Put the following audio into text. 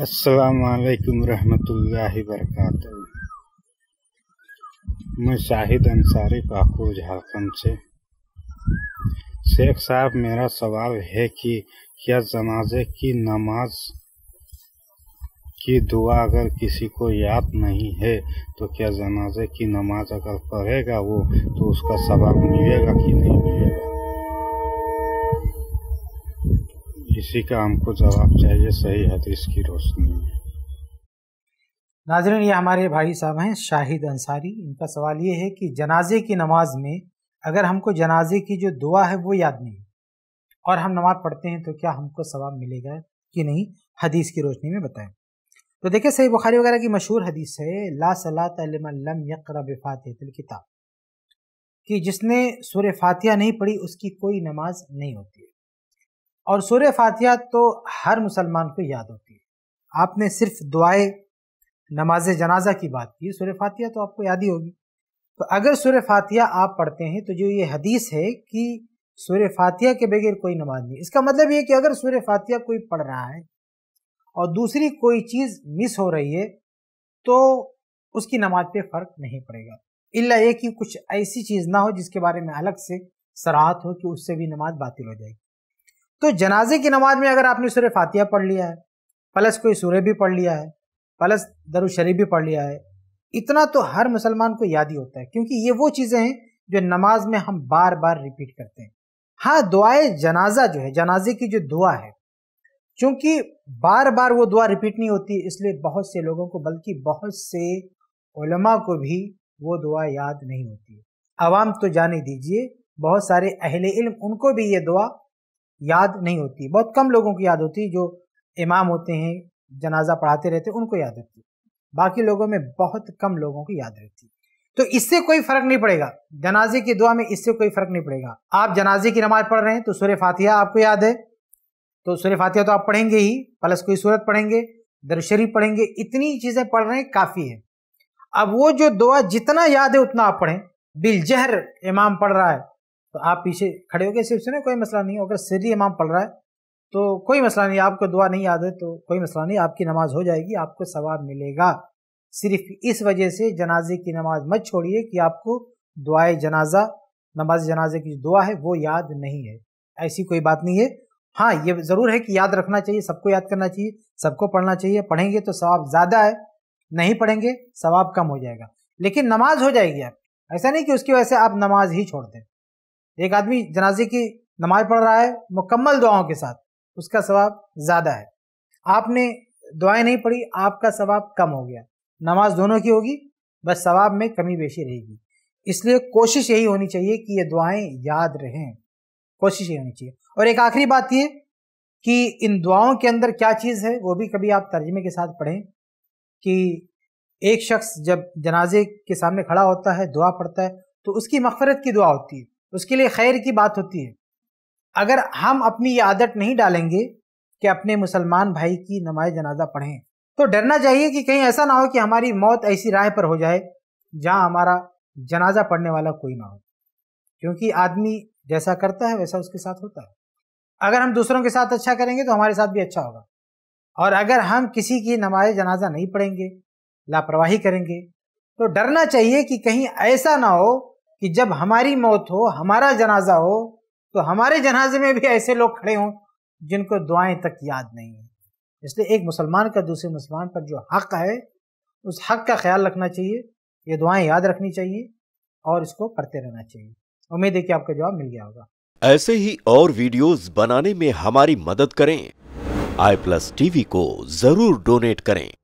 असलकम वरि वरक मैं शाहिद अंसारी पाकू झारखंड से शेख साहब मेरा सवाल है कि क्या जनाजे की नमाज की दुआ अगर किसी को याद नहीं है तो क्या जनाजे की नमाज अगर पढ़ेगा वो तो उसका सवाब मिलेगा कि नहीं मिलेगा इसी का हमको जवाब चाहिए सही हदीस तो की रोशनी में नाजरन ये हमारे भाई साहब हैं शाहिद अंसारी इनका सवाल ये है कि जनाजे की नमाज में अगर हमको जनाजे की जो दुआ है वो याद नहीं और हम नमाज पढ़ते हैं तो क्या हमको सवाब मिलेगा कि नहीं हदीस की रोशनी में बताएं तो देखिए सही बुखारी वगैरह की मशहूर हदीस है ला सलाम यकर फ़ातिल किताब कि जिसने सुर फातिया नहीं पढ़ी उसकी कोई नमाज नहीं होती और सूर्य फातिहा तो हर मुसलमान को याद होती है आपने सिर्फ दुआए नमाज जनाजा की बात की सूर्य फातिहा तो आपको याद ही होगी तो अगर सूर्य फातिहा आप पढ़ते हैं तो जो ये हदीस है कि सूर्य फातिहा के बगैर कोई नमाज नहीं इसका मतलब ये कि अगर सूर्य फातिहा कोई पढ़ रहा है और दूसरी कोई चीज़ मिस हो रही है तो उसकी नमाज पे फ़र्क नहीं पड़ेगा इल्ला ये कि कुछ ऐसी चीज़ ना हो जिसके बारे में अलग से सराहत हो कि उससे भी नमाज बातिल हो जाएगी तो जनाजे की नमाज में अगर आपने सूर्य फातिया पढ़ लिया है प्लस कोई सूर्य भी पढ़ लिया है प्लस दरुशरीफ शरीफ भी पढ़ लिया है इतना तो हर मुसलमान को याद ही होता है क्योंकि ये वो चीज़ें हैं जो नमाज में हम बार बार रिपीट करते हैं हाँ दुआए जनाजा जो है जनाजे की जो दुआ है क्योंकि बार बार वो दुआ रिपीट नहीं होती इसलिए बहुत से लोगों को बल्कि बहुत से उलमा को भी वो दुआ याद नहीं होती आवाम तो जाने दीजिए बहुत सारे अहले इल्म उनको भी ये दुआ याद नहीं होती बहुत कम लोगों की याद होती जो इमाम होते हैं जनाजा पढ़ाते रहते उनको याद होती बाकी लोगों में बहुत कम लोगों की याद रहती तो इससे कोई फर्क नहीं पड़ेगा जनाजे की दुआ में इससे कोई फर्क नहीं पड़ेगा आप जनाजे की नमाज पढ़ रहे हैं तो सूर्य फातिहा आपको याद है तो सूर्य फातिहा तो आप पढ़ेंगे ही प्लस कोई सूरत पढ़ेंगे दरशरी पढ़ेंगे इतनी चीज़ें पढ़ रहे हैं काफ़ी है अब वो जो दुआ जितना याद है उतना आप पढ़ें बिलजहर इमाम पढ़ रहा है तो आप पीछे खड़े हो गए सिर्फ सुने कोई मसला नहीं अगर सरी इमाम पढ़ रहा है तो कोई मसला नहीं आपको दुआ नहीं याद है तो कोई मसला नहीं आपकी नमाज हो जाएगी आपको सवाब मिलेगा सिर्फ इस वजह से जनाजे की नमाज मत छोड़िए कि आपको दुआए जनाजा नमाज जनाजे की दुआ है वो याद नहीं है ऐसी कोई बात नहीं है हाँ ये ज़रूर है कि याद रखना चाहिए सबको याद करना चाहिए सबको पढ़ना चाहिए पढ़ेंगे तो सवाब ज़्यादा है नहीं पढ़ेंगे सवाब कम हो जाएगा लेकिन नमाज हो जाएगी आप ऐसा नहीं कि उसकी वजह से आप नमाज ही छोड़ दें एक आदमी जनाजे की नमाज पढ़ रहा है मुकम्मल दुआओं के साथ उसका स्वाब ज़्यादा है आपने दुआएं नहीं पढ़ी आपका स्वाब कम हो गया नमाज दोनों की होगी बस स्वाब में कमी बेशी रहेगी इसलिए कोशिश यही होनी चाहिए कि ये दुआएं याद रहें कोशिश यही होनी चाहिए और एक आखिरी बात ये कि इन दुआओं के अंदर क्या चीज़ है वो भी कभी आप तर्जमे के साथ पढ़ें कि एक शख्स जब जनाजे के सामने खड़ा होता है दुआ पढ़ता है तो उसकी मफफरत की दुआ होती है उसके लिए खैर की बात होती है अगर हम अपनी ये आदत नहीं डालेंगे कि अपने मुसलमान भाई की नमाज जनाजा पढ़ें तो डरना चाहिए कि कहीं ऐसा ना हो कि हमारी मौत ऐसी राह पर हो जाए जहां हमारा जनाजा पढ़ने वाला कोई ना हो क्योंकि आदमी जैसा करता है वैसा उसके साथ होता है अगर हम दूसरों के साथ अच्छा करेंगे तो हमारे साथ भी अच्छा होगा और अगर हम किसी की नमाज जनाजा नहीं पढ़ेंगे लापरवाही करेंगे तो डरना चाहिए कि कहीं ऐसा ना हो कि जब हमारी मौत हो हमारा जनाजा हो तो हमारे जनाजे में भी ऐसे लोग खड़े हों जिनको दुआएं तक याद नहीं है इसलिए एक मुसलमान का दूसरे मुसलमान पर जो हक है उस हक का ख्याल रखना चाहिए ये दुआएं याद रखनी चाहिए और इसको पढ़ते रहना चाहिए उम्मीद है कि आपका जवाब मिल गया होगा ऐसे ही और वीडियोस बनाने में हमारी मदद करें आई प्लस टीवी को जरूर डोनेट करें